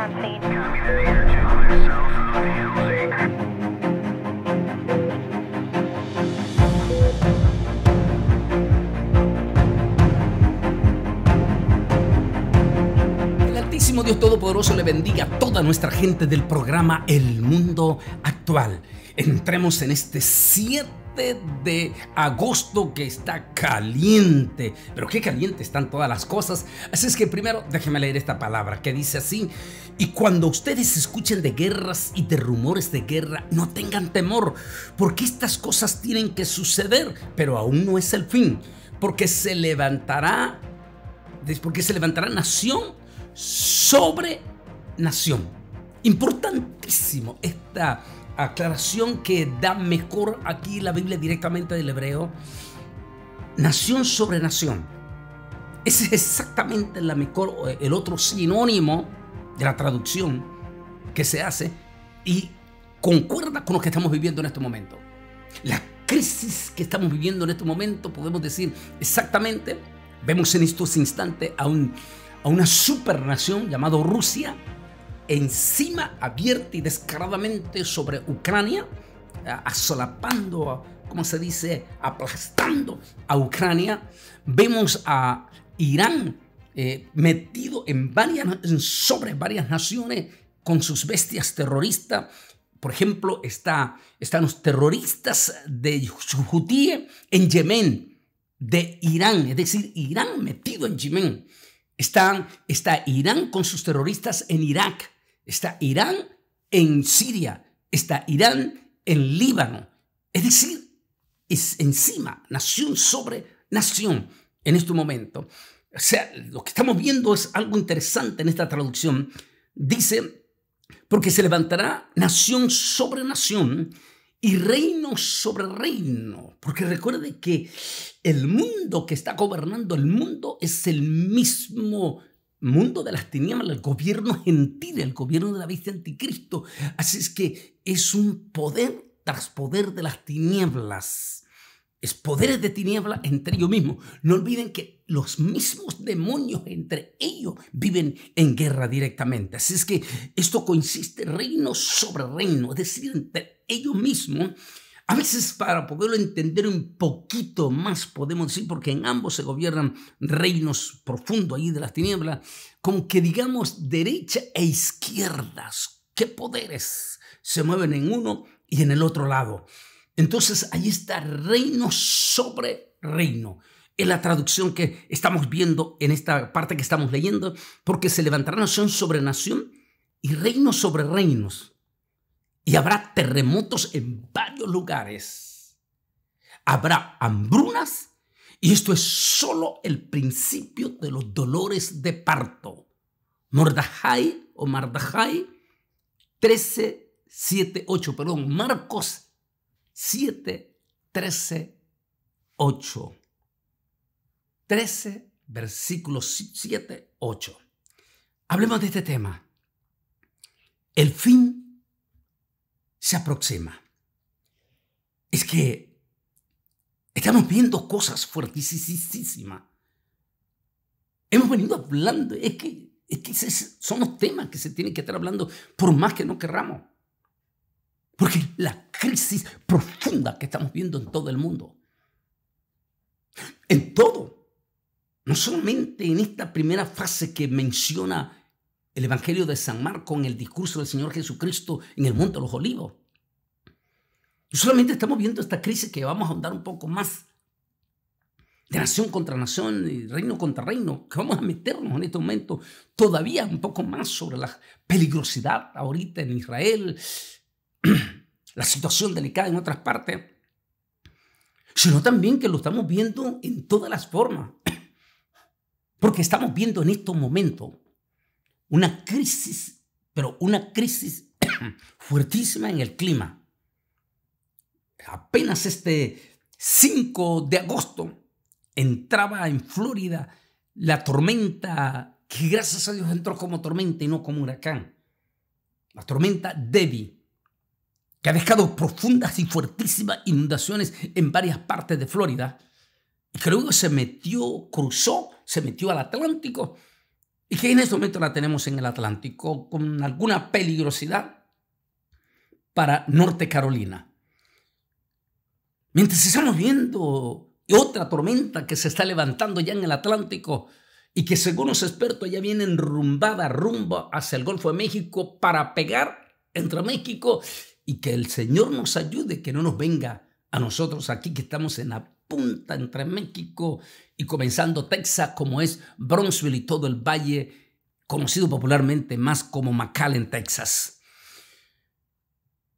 El Altísimo Dios Todopoderoso le bendiga a toda nuestra gente del programa El Mundo Actual. Entremos en este 7 de agosto que está caliente. Pero qué caliente están todas las cosas. Así es que primero déjeme leer esta palabra que dice así. Y cuando ustedes escuchen de guerras y de rumores de guerra, no tengan temor, porque estas cosas tienen que suceder, pero aún no es el fin, porque se levantará, porque se levantará nación sobre nación. Importantísimo esta aclaración que da mejor aquí la Biblia directamente del hebreo, nación sobre nación. Ese es exactamente la mejor, el otro sinónimo de la traducción que se hace y concuerda con lo que estamos viviendo en este momento. La crisis que estamos viviendo en este momento, podemos decir exactamente, vemos en estos instantes a, un, a una supernación llamada Rusia, encima abierta y descaradamente sobre Ucrania, eh, asolapando, ¿cómo se dice?, aplastando a Ucrania. Vemos a Irán eh, metido en sobre varias naciones con sus bestias terroristas. Por ejemplo, está, están los terroristas de Houthi en Yemen, de Irán, es decir, Irán metido en Yemen. Están, está Irán con sus terroristas en Irak está Irán en Siria, está Irán en Líbano. Es decir, es encima, nación sobre nación en este momento. O sea, lo que estamos viendo es algo interesante en esta traducción. Dice, porque se levantará nación sobre nación y reino sobre reino. Porque recuerde que el mundo que está gobernando el mundo es el mismo mundo de las tinieblas, el gobierno gentil, el gobierno de la bestia anticristo. Así es que es un poder tras poder de las tinieblas. Es poderes de tinieblas entre ellos mismos. No olviden que los mismos demonios entre ellos viven en guerra directamente. Así es que esto consiste reino sobre reino, es decir, entre ellos mismos a veces para poderlo entender un poquito más podemos decir, porque en ambos se gobiernan reinos profundos ahí de las tinieblas, con que digamos derecha e izquierdas, qué poderes se mueven en uno y en el otro lado. Entonces ahí está reino sobre reino. Es la traducción que estamos viendo en esta parte que estamos leyendo, porque se levantará nación sobre nación y reino sobre reinos y habrá terremotos en varios lugares. Habrá hambrunas y esto es solo el principio de los dolores de parto. Mordajai o Mardajai 13, 7, 8, perdón, Marcos 7, 13, 8. 13, versículo 7, 8. Hablemos de este tema. El fin se aproxima. Es que estamos viendo cosas fuertísimas. Hemos venido hablando, es que, es son los temas que se tienen que estar hablando por más que no querramos. Porque la crisis profunda que estamos viendo en todo el mundo. En todo. No solamente en esta primera fase que menciona el Evangelio de San Marcos en el discurso del Señor Jesucristo en el Monte de los Olivos. Y solamente estamos viendo esta crisis que vamos a ahondar un poco más, de nación contra nación y reino contra reino, que vamos a meternos en este momento todavía un poco más sobre la peligrosidad ahorita en Israel, la situación delicada en otras partes, sino también que lo estamos viendo en todas las formas, porque estamos viendo en estos momentos una crisis, pero una crisis fuertísima en el clima. Apenas este 5 de agosto entraba en Florida la tormenta, que gracias a Dios entró como tormenta y no como huracán. La tormenta Debbie que ha dejado profundas y fuertísimas inundaciones en varias partes de Florida, y que se metió, cruzó, se metió al Atlántico y que en este momento la tenemos en el Atlántico con alguna peligrosidad para Norte Carolina. Mientras estamos viendo otra tormenta que se está levantando ya en el Atlántico y que según los expertos ya viene enrumbada rumbo hacia el Golfo de México para pegar entre México y que el Señor nos ayude, que no nos venga a nosotros aquí que estamos en la punta entre México y comenzando Texas, como es Brownsville y todo el valle, conocido popularmente más como McAllen, Texas.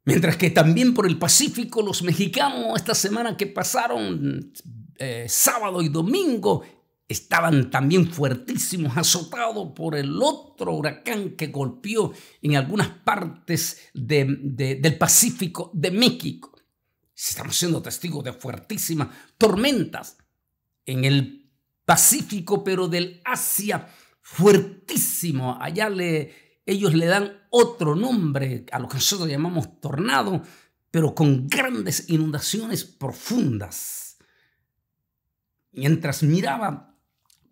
Mientras que también por el Pacífico, los mexicanos esta semana que pasaron, eh, sábado y domingo, estaban también fuertísimos, azotados por el otro huracán que golpeó en algunas partes del Pacífico de México. Estamos siendo testigos de fuertísimas tormentas en el Pacífico, pero del Asia, fuertísimo. Allá le, ellos le dan otro nombre a lo que nosotros llamamos tornado, pero con grandes inundaciones profundas. Mientras miraba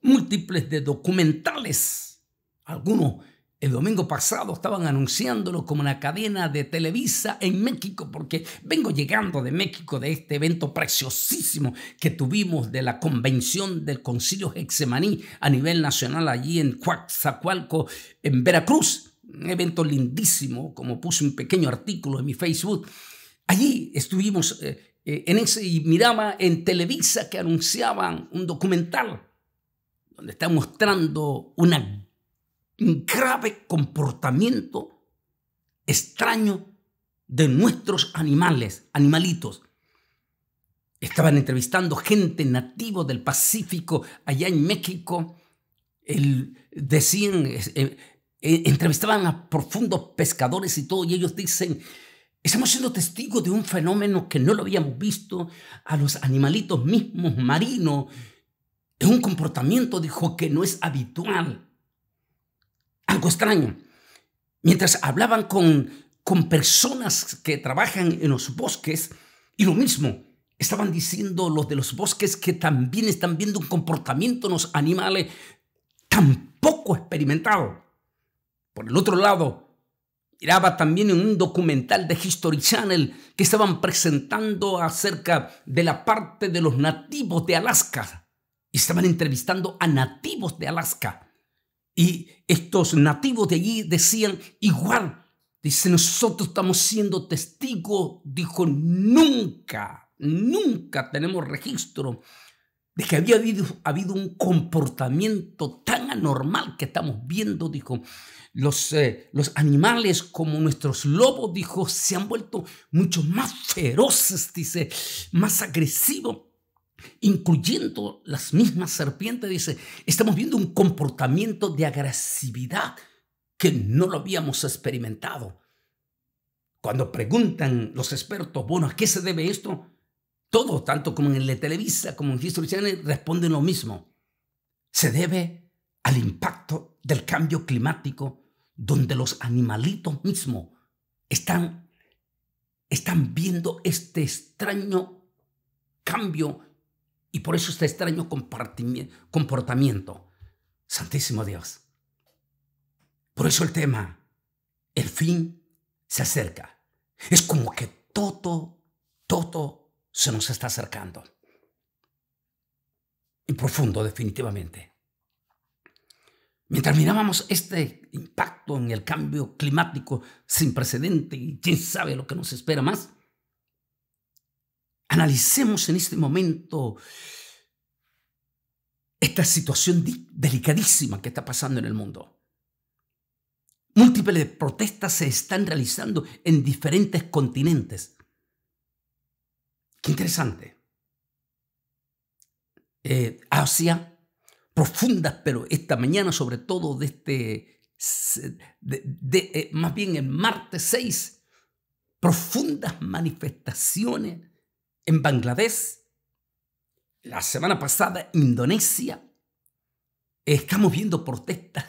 múltiples de documentales, algunos el domingo pasado estaban anunciándolo como una cadena de Televisa en México, porque vengo llegando de México de este evento preciosísimo que tuvimos de la convención del Concilio Hexemaní a nivel nacional allí en Coaxacualco, en Veracruz. Un evento lindísimo, como puse un pequeño artículo en mi Facebook. Allí estuvimos eh, eh, en ese y miraba en Televisa que anunciaban un documental donde está mostrando una grave comportamiento extraño de nuestros animales, animalitos. Estaban entrevistando gente nativo del Pacífico allá en México. El, decían, eh, eh, entrevistaban a profundos pescadores y todo, y ellos dicen, estamos siendo testigos de un fenómeno que no lo habíamos visto a los animalitos mismos marinos. Es un comportamiento, dijo, que no es habitual. Algo extraño. Mientras hablaban con, con personas que trabajan en los bosques, y lo mismo, estaban diciendo los de los bosques que también están viendo un comportamiento en los animales tan poco experimentado. Por el otro lado, miraba también en un documental de History Channel que estaban presentando acerca de la parte de los nativos de Alaska. Y estaban entrevistando a nativos de Alaska. Y estos nativos de allí decían igual. Dice, nosotros estamos siendo testigos. Dijo, nunca, nunca tenemos registro de que había habido, un comportamiento tan anormal que estamos viendo. Dijo, los, eh, los animales como nuestros lobos, dijo, se han vuelto mucho más feroces, dice, más agresivos incluyendo las mismas serpientes, dice, estamos viendo un comportamiento de agresividad que no lo habíamos experimentado. Cuando preguntan los expertos, bueno, ¿a qué se debe esto? todo tanto como en la Televisa, como en History Channel, responden lo mismo. Se debe al impacto del cambio climático, donde los animalitos mismos están, están viendo este extraño cambio y por eso este extraño comportamiento. Santísimo Dios. Por eso el tema, el fin, se acerca. Es como que todo, todo se nos está acercando. En profundo, definitivamente. Mientras mirábamos este impacto en el cambio climático sin precedente y quién sabe lo que nos espera más, Analicemos en este momento esta situación delicadísima que está pasando en el mundo. Múltiples protestas se están realizando en diferentes continentes. Qué interesante. Eh, Asia, profundas, pero esta mañana sobre todo de este, eh, más bien el martes 6, profundas manifestaciones en Bangladesh, la semana pasada Indonesia, estamos viendo protestas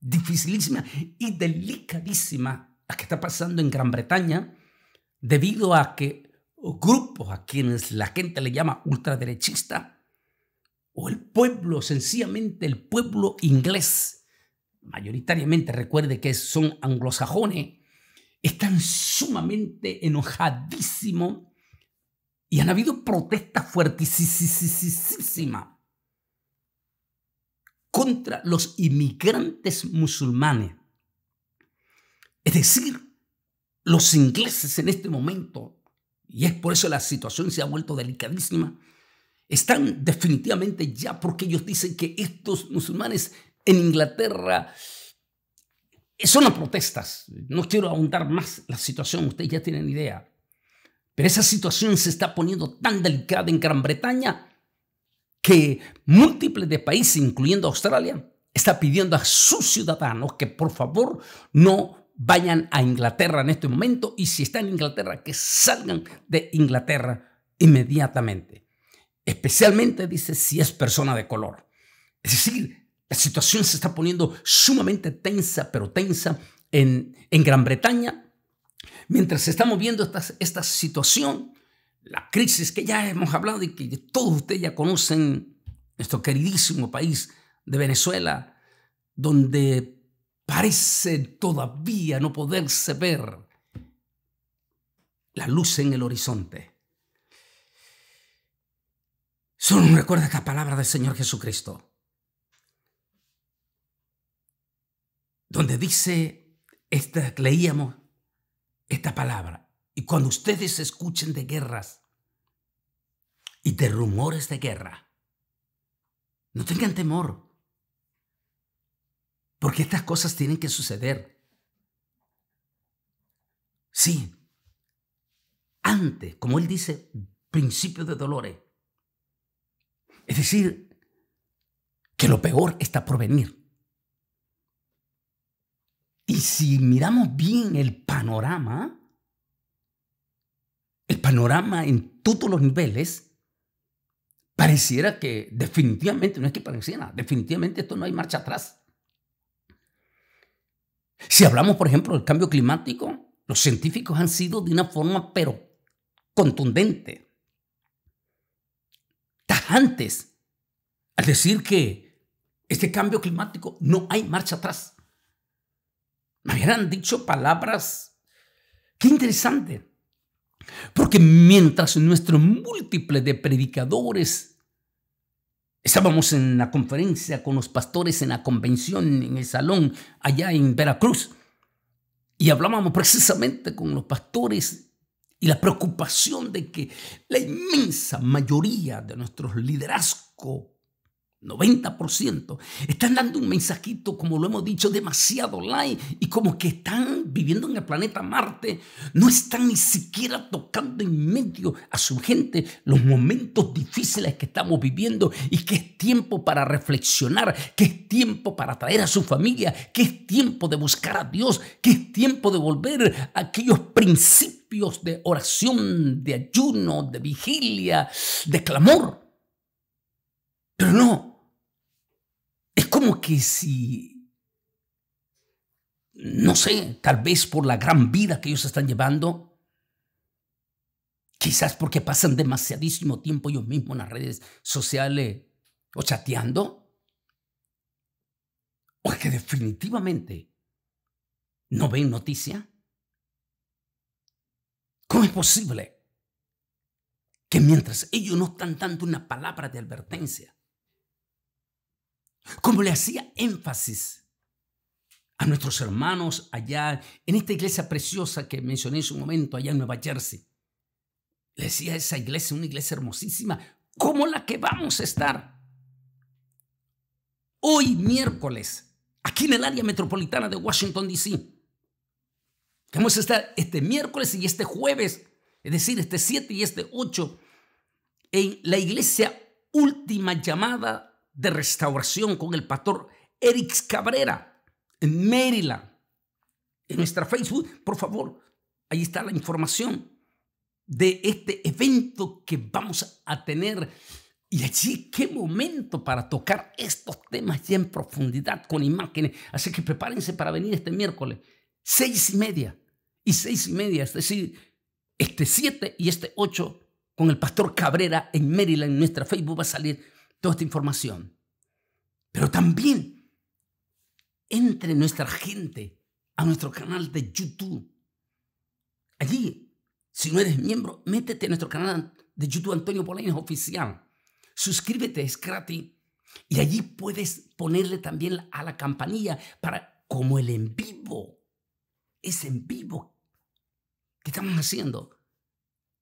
dificilísimas y delicadísimas las que está pasando en Gran Bretaña debido a que grupos a quienes la gente le llama ultraderechista o el pueblo, sencillamente el pueblo inglés, mayoritariamente recuerde que son anglosajones, están sumamente enojadísimos y han habido protestas fuertísimas contra los inmigrantes musulmanes. Es decir, los ingleses en este momento, y es por eso la situación se ha vuelto delicadísima, están definitivamente ya porque ellos dicen que estos musulmanes en Inglaterra eh, son protestas. No quiero ahondar más la situación, ustedes ya tienen idea. Pero esa situación se está poniendo tan delicada en Gran Bretaña que múltiples de países, incluyendo Australia, está pidiendo a sus ciudadanos que por favor no vayan a Inglaterra en este momento y si están en Inglaterra, que salgan de Inglaterra inmediatamente. Especialmente, dice, si es persona de color. Es decir, la situación se está poniendo sumamente tensa, pero tensa en, en Gran Bretaña mientras estamos viendo esta, situación, la crisis que ya hemos hablado y que todos ustedes ya conocen, nuestro queridísimo país de Venezuela, donde parece todavía no poderse ver la luz en el horizonte. Solo recuerda esta palabra del Señor Jesucristo, donde dice, esta, leíamos esta palabra. Y cuando ustedes escuchen de guerras y de rumores de guerra, no tengan temor. Porque estas cosas tienen que suceder. Sí. Antes, como él dice, principio de dolores. Es decir, que lo peor está por venir. Y si miramos bien el panorama, el panorama en todos los niveles, pareciera que definitivamente, no es que pareciera, definitivamente esto no hay marcha atrás. Si hablamos, por ejemplo, del cambio climático, los científicos han sido de una forma, pero contundente, tajantes, al decir que este cambio climático no hay marcha atrás me hubieran dicho palabras. Qué interesante. Porque mientras nuestro múltiple de predicadores estábamos en la conferencia con los pastores en la convención, en el salón allá en Veracruz, y hablábamos precisamente con los pastores y la preocupación de que la inmensa mayoría de nuestros liderazgos 90%, están dando un mensajito, como lo hemos dicho, demasiado light y como que están viviendo en el planeta Marte, no están ni siquiera tocando en medio a su gente los momentos difíciles que estamos viviendo y que es tiempo para reflexionar, que es tiempo para traer a su familia, que es tiempo de buscar a Dios, que es tiempo de volver a aquellos principios de oración, de ayuno, de vigilia, de clamor pero no, es como que si, no sé, tal vez por la gran vida que ellos están llevando, quizás porque pasan demasiadísimo tiempo ellos mismos en las redes sociales o chateando, o es que definitivamente no ven noticia. ¿Cómo es posible que mientras ellos no están dando una palabra de advertencia, como le hacía énfasis a nuestros hermanos allá en esta iglesia preciosa que mencioné en su momento, allá en Nueva Jersey. Le decía esa iglesia, una iglesia hermosísima, como la que vamos a estar hoy miércoles, aquí en el área metropolitana de Washington, D.C. Vamos a estar este miércoles y este jueves, es decir, este 7 y este 8, en la iglesia última llamada de restauración con el pastor Eric Cabrera en Maryland. En nuestra Facebook, por favor, ahí está la información de este evento que vamos a tener. Y allí, qué momento para tocar estos temas ya en profundidad con imágenes. Así que prepárense para venir este miércoles, seis y media y seis y media, es decir, este siete y este ocho con el pastor Cabrera en Maryland. En nuestra Facebook va a salir toda esta información. Pero también entre nuestra gente a nuestro canal de YouTube. Allí, si no eres miembro, métete a nuestro canal de YouTube Antonio Polaines Oficial. Suscríbete, es gratis. Y allí puedes ponerle también a la campanilla para como el en vivo. Es en vivo. que estamos haciendo?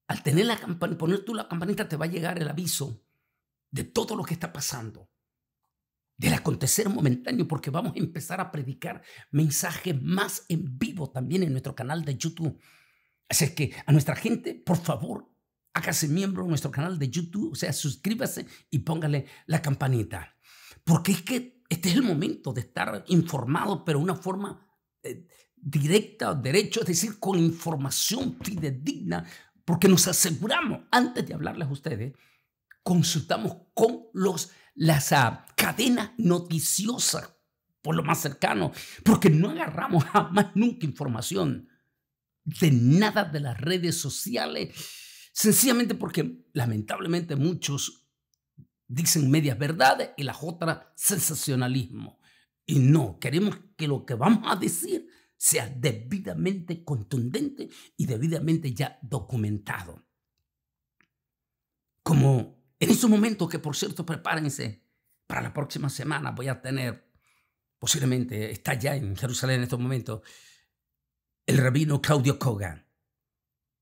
Al tener la poner tú la campanita te va a llegar el aviso de todo lo que está pasando, del acontecer momentáneo, porque vamos a empezar a predicar mensajes más en vivo también en nuestro canal de YouTube. Así es que a nuestra gente, por favor, hágase miembro de nuestro canal de YouTube, o sea, suscríbase y póngale la campanita. Porque es que este es el momento de estar informado, pero de una forma directa eh, directa, derecho, es decir, con información fidedigna, porque nos aseguramos, antes de hablarles a ustedes, consultamos con los, las ah, cadenas noticiosas, por lo más cercano, porque no agarramos jamás nunca información de nada de las redes sociales, sencillamente porque lamentablemente muchos dicen medias verdades y las otras sensacionalismo. Y no, queremos que lo que vamos a decir sea debidamente contundente y debidamente ya documentado. Como en esos momentos que por cierto, prepárense, para la próxima semana voy a tener, posiblemente está ya en Jerusalén en estos momentos, el rabino Claudio Kogan.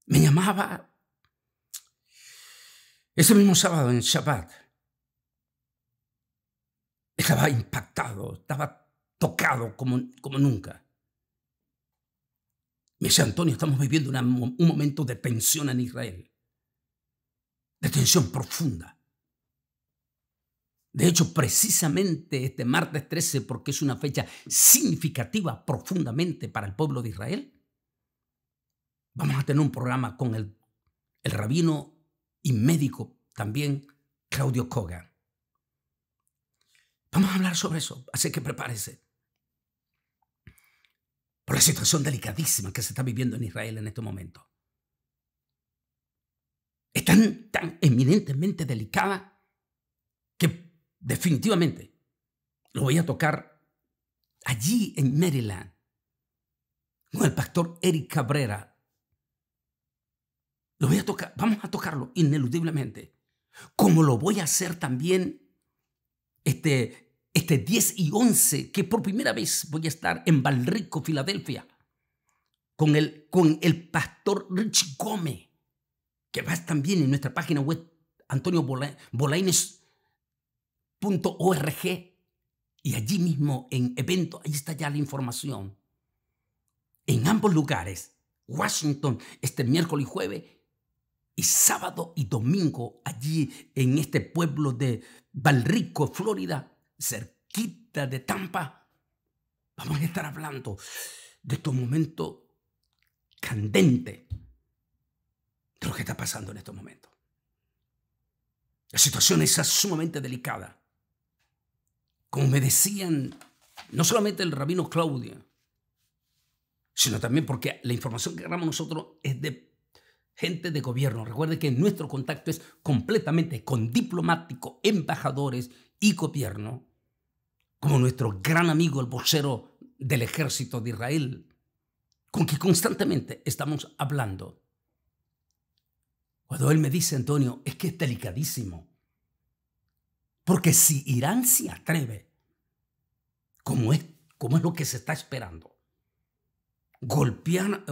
Me llamaba ese mismo sábado en Shabbat. Estaba impactado, estaba tocado como, como nunca. Me dice, Antonio, estamos viviendo un momento de tensión en Israel de tensión profunda. De hecho, precisamente este martes 13, porque es una fecha significativa profundamente para el pueblo de Israel, vamos a tener un programa con el, rabino y médico también, Claudio Kogan. Vamos a hablar sobre eso, así que prepárese. Por la situación delicadísima que se está viviendo en Israel en este momento es tan, eminentemente delicada que definitivamente lo voy a tocar allí en Maryland con el pastor Eric Cabrera. Lo voy a tocar, vamos a tocarlo ineludiblemente. Como lo voy a hacer también este, este 10 y 11, que por primera vez voy a estar en Valrico, Filadelfia, con el, con el pastor Rich Gómez que vas también en nuestra página web antoniobolaines.org y allí mismo en evento, ahí está ya la información. En ambos lugares, Washington este miércoles y jueves y sábado y domingo allí en este pueblo de Valrico, Florida, cerquita de Tampa. Vamos a estar hablando de estos momentos candentes lo que está pasando en estos momentos. La situación es sumamente delicada. Como me decían, no solamente el rabino Claudia, sino también porque la información que grabamos nosotros es de gente de gobierno. Recuerde que nuestro contacto es completamente con diplomáticos, embajadores y gobierno, como nuestro gran amigo el vocero del ejército de Israel, con quien constantemente estamos hablando. Cuando él me dice, Antonio, es que es delicadísimo. Porque si Irán se atreve, como es, como es lo que se está esperando, golpear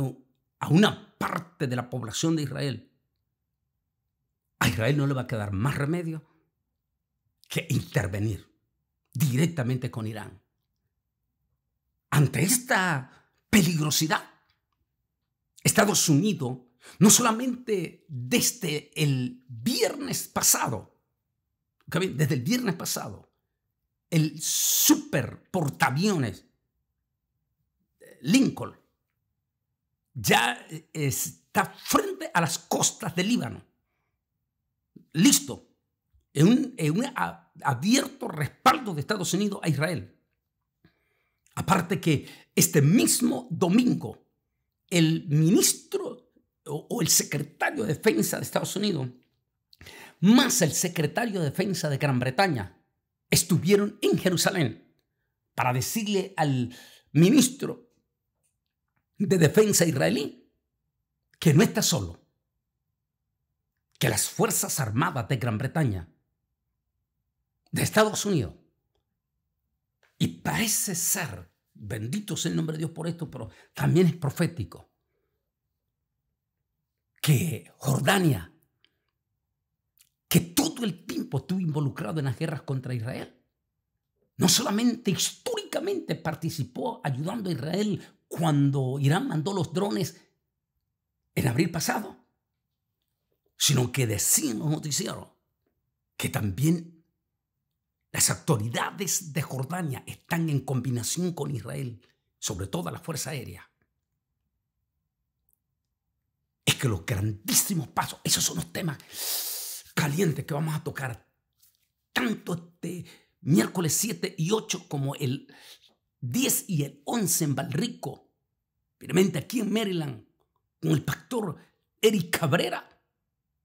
a una parte de la población de Israel, a Israel no le va a quedar más remedio que intervenir directamente con Irán. Ante esta peligrosidad, Estados Unidos no solamente desde el viernes pasado, desde el viernes pasado, el super portaaviones eh, Lincoln ya eh, está frente a las costas del Líbano. Listo. en un abierto respaldo de Estados Unidos a Israel. Aparte que este mismo domingo, el ministro o, el secretario de Defensa de Estados Unidos, más el secretario de Defensa de Gran Bretaña, estuvieron en Jerusalén para decirle al ministro de Defensa israelí que no está solo, que las Fuerzas Armadas de Gran Bretaña, de Estados Unidos, y parece ser, bendito sea el nombre de Dios por esto, pero también es profético, que Jordania, que todo el tiempo estuvo involucrado en las guerras contra Israel, no solamente históricamente participó ayudando a Israel cuando Irán mandó los drones en abril pasado, sino que decían los noticieros que también las autoridades de Jordania están en combinación con Israel, sobre todo la Fuerza Aérea, que los grandísimos pasos, esos son los temas calientes que vamos a tocar tanto este miércoles 7 y 8 como el 10 y el 11 en Valrico, finalmente aquí en Maryland, con el pastor Eric Cabrera,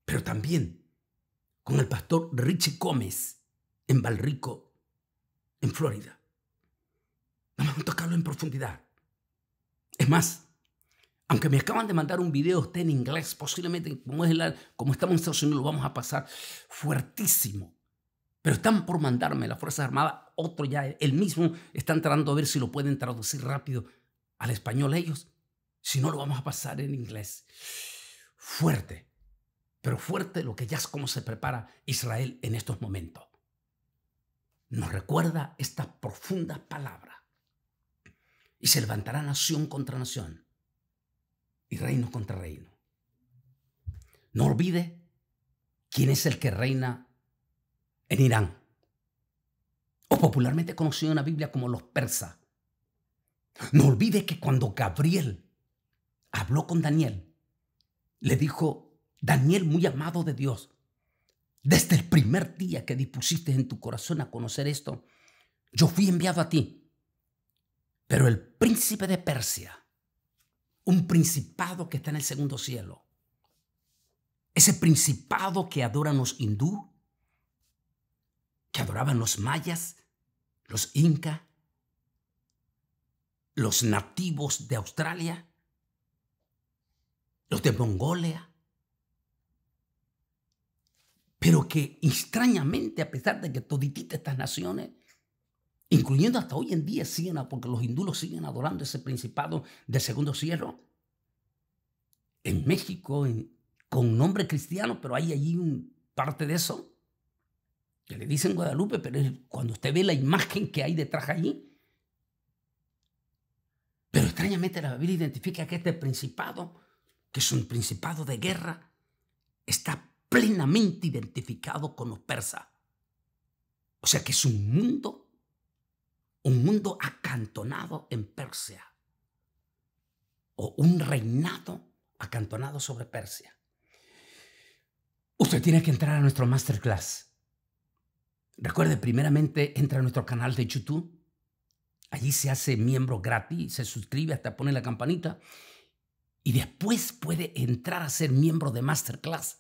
pero también con el pastor Richie Gómez en Valrico, en Florida. Vamos a tocarlo en profundidad. Es más, aunque me acaban de mandar un video, está en inglés, posiblemente como, como estamos en Estados Unidos lo vamos a pasar fuertísimo. Pero están por mandarme las Fuerzas Armadas otro ya, el mismo, están tratando a ver si lo pueden traducir rápido al español ellos. Si no, lo vamos a pasar en inglés. Fuerte, pero fuerte lo que ya es cómo se prepara Israel en estos momentos. Nos recuerda esta profunda palabra Y se levantará nación contra nación y reino contra reino. No olvide quién es el que reina en Irán, o popularmente conocido en la Biblia como los persas. No olvide que cuando Gabriel habló con Daniel, le dijo, Daniel muy amado de Dios, desde el primer día que dispusiste en tu corazón a conocer esto, yo fui enviado a ti. Pero el príncipe de Persia un principado que está en el segundo cielo. Ese principado que adoran los hindú, que adoraban los mayas, los incas, los nativos de Australia, los de Mongolia, pero que extrañamente, a pesar de que toditita estas naciones incluyendo hasta hoy en día, Siena, porque los hindúes siguen adorando ese principado del segundo cielo. En México, con nombre cristiano, pero hay allí un, parte de eso, que le dicen Guadalupe, pero cuando usted ve la imagen que hay detrás allí, pero extrañamente la Biblia identifica que este principado, que es un principado de guerra, está plenamente identificado con los persas. O sea que es un mundo un mundo acantonado en Persia o un reinado acantonado sobre Persia. Usted tiene que entrar a nuestro masterclass. Recuerde, primeramente entra a nuestro canal de YouTube. Allí se hace miembro gratis, se suscribe, hasta pone la campanita. Y después puede entrar a ser miembro de Masterclass,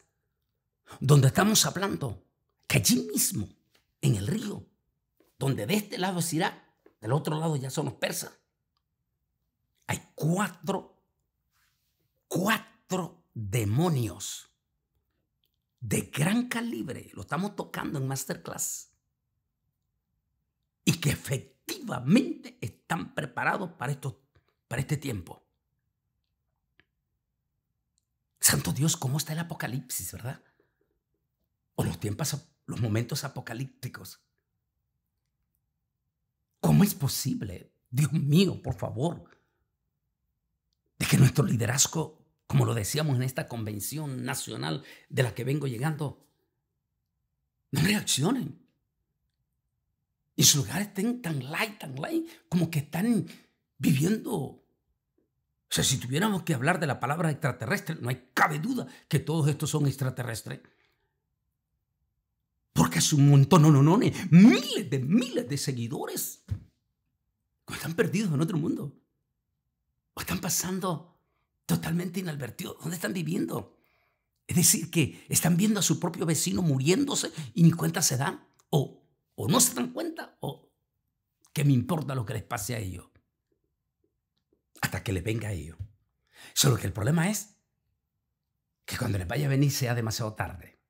donde estamos hablando que allí mismo, en el río, donde de este lado se irá, del otro lado ya son los persas. Hay cuatro, cuatro demonios de gran calibre. Lo estamos tocando en masterclass. Y que efectivamente están preparados para, esto, para este tiempo. Santo Dios, ¿cómo está el apocalipsis, verdad? O los tiempos, los momentos apocalípticos. ¿Cómo es posible? Dios mío, por favor. De que nuestro liderazgo, como lo decíamos en esta convención nacional de la que vengo llegando, no reaccionen. Y sus lugares estén tan light, tan light, como que están viviendo o sea, si tuviéramos que hablar de la palabra extraterrestre, no hay cabe duda que todos estos son extraterrestres. Porque es un montón, no, no, no, miles de miles de seguidores como están perdidos en otro mundo. O están pasando totalmente inadvertidos. ¿Dónde están viviendo? Es decir, que están viendo a su propio vecino muriéndose y ni cuenta se dan. O, o no se dan cuenta o que me importa lo que les pase a ellos. Hasta que les venga a ellos. Solo que el problema es que cuando les vaya a venir sea demasiado tarde.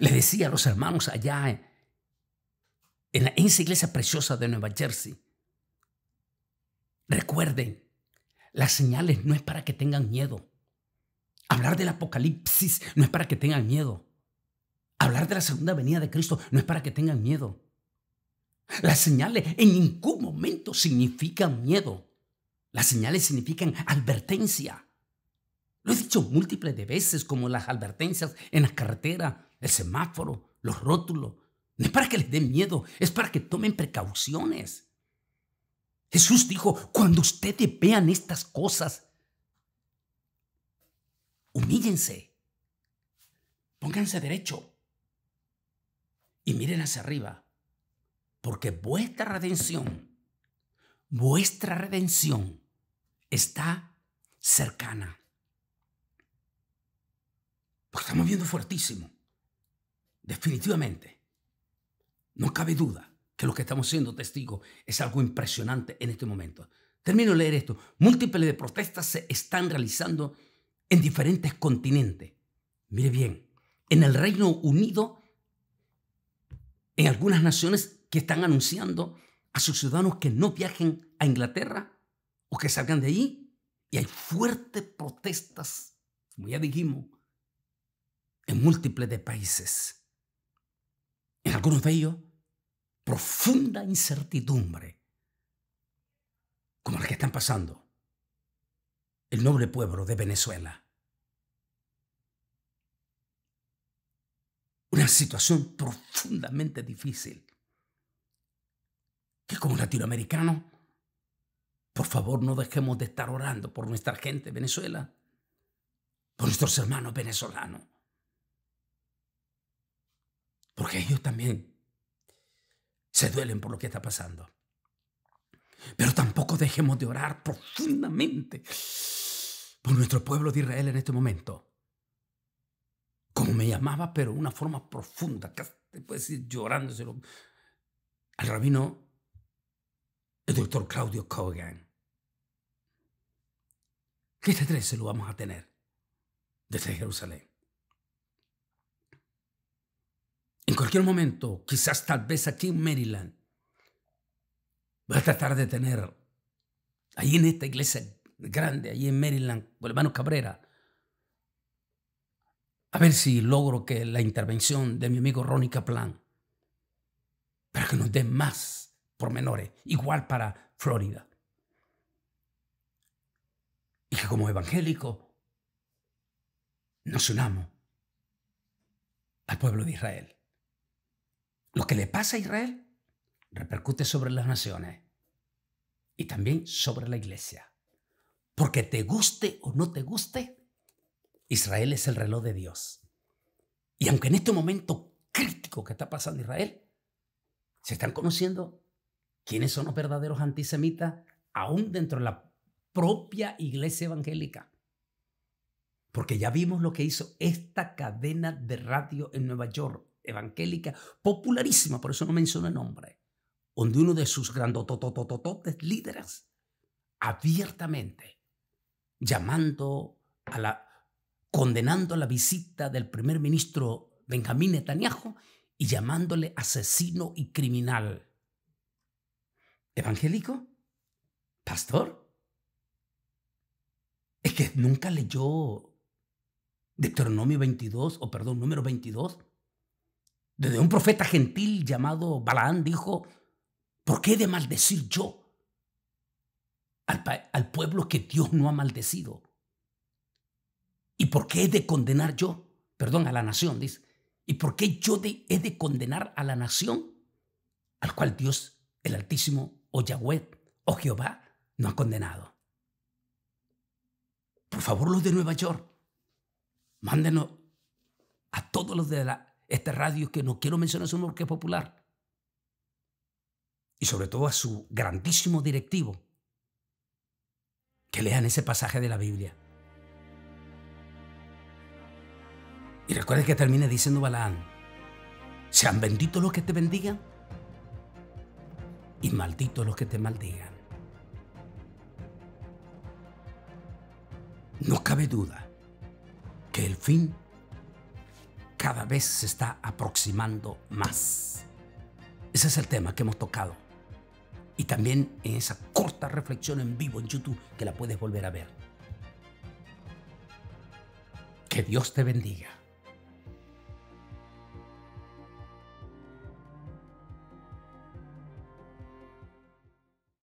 Le decía a los hermanos allá en, la, esa iglesia preciosa de Nueva Jersey. Recuerden, las señales no es para que tengan miedo. Hablar del apocalipsis no es para que tengan miedo. Hablar de la segunda venida de Cristo no es para que tengan miedo. Las señales en ningún momento significan miedo. Las señales significan advertencia. Lo he dicho múltiples de veces, como las advertencias en la carretera, el semáforo, los rótulos, no es para que les den miedo, es para que tomen precauciones. Jesús dijo, cuando ustedes vean estas cosas, humíllense, pónganse derecho y miren hacia arriba, porque vuestra redención, vuestra redención está cercana. Porque estamos viendo fuertísimo, definitivamente. No cabe duda que lo que estamos siendo testigos es algo impresionante en este momento. Termino de leer esto. Múltiples de protestas se están realizando en diferentes continentes. Mire bien, en el Reino Unido, en algunas naciones que están anunciando a sus ciudadanos que no viajen a Inglaterra o que salgan de allí. Y hay fuertes protestas, como ya dijimos, en múltiples de países. En algunos de ellos profunda incertidumbre, como la que están pasando el noble pueblo de Venezuela. Una situación profundamente difícil, que como latinoamericano por favor no dejemos de estar orando por nuestra gente Venezuela, por nuestros hermanos venezolanos, porque ellos también se duelen por lo que está pasando. Pero tampoco dejemos de orar profundamente por nuestro pueblo de Israel en este momento. Como me llamaba, pero de una forma profunda, casi te puedes ir llorándoselo al rabino, el doctor Claudio Kogan. Que este 13 lo vamos a tener desde Jerusalén. cualquier momento, quizás tal vez aquí en Maryland, voy a tratar de tener, ahí en esta iglesia grande, ahí en Maryland, con el hermano Cabrera, a ver si logro que la intervención de mi amigo Ronnie Kaplan, para que nos dé más pormenores, igual para Florida. Y que como evangélico nos unamos al pueblo de Israel. Lo que le pasa a Israel repercute sobre las naciones y también sobre la iglesia. Porque te guste o no te guste, Israel es el reloj de Dios. Y aunque en este momento crítico que está pasando Israel, se están conociendo quiénes son los verdaderos antisemitas aún dentro de la propia iglesia evangélica. Porque ya vimos lo que hizo esta cadena de radio en Nueva York evangélica popularísima, por eso no menciono el nombre, donde uno de sus grandotototototes líderes, abiertamente llamando a la, condenando la visita del primer ministro Benjamín Netanyahu y llamándole asesino y criminal. ¿Evangélico? ¿Pastor? Es que nunca leyó Deuteronomio 22, o perdón, número 22, desde un profeta gentil llamado Balaán dijo, ¿por qué he de maldecir yo al, pueblo que Dios no ha maldecido? ¿Y por qué he de condenar yo? Perdón, a la nación, dice. ¿Y por qué yo he de condenar a la nación al cual Dios, el Altísimo, o Yahweh, o Jehová, no ha condenado? Por favor, los de Nueva York, mándenos a todos los de la este radio que no quiero mencionar su nombre porque es popular, y sobre todo a su grandísimo directivo, que lean ese pasaje de la Biblia. Y recuerden que termina diciendo Balaán, sean benditos los que te bendigan y malditos los que te maldigan. No cabe duda que el fin cada vez se está aproximando más. Ese es el tema que hemos tocado. Y también en esa corta reflexión en vivo en YouTube que la puedes volver a ver. Que Dios te bendiga.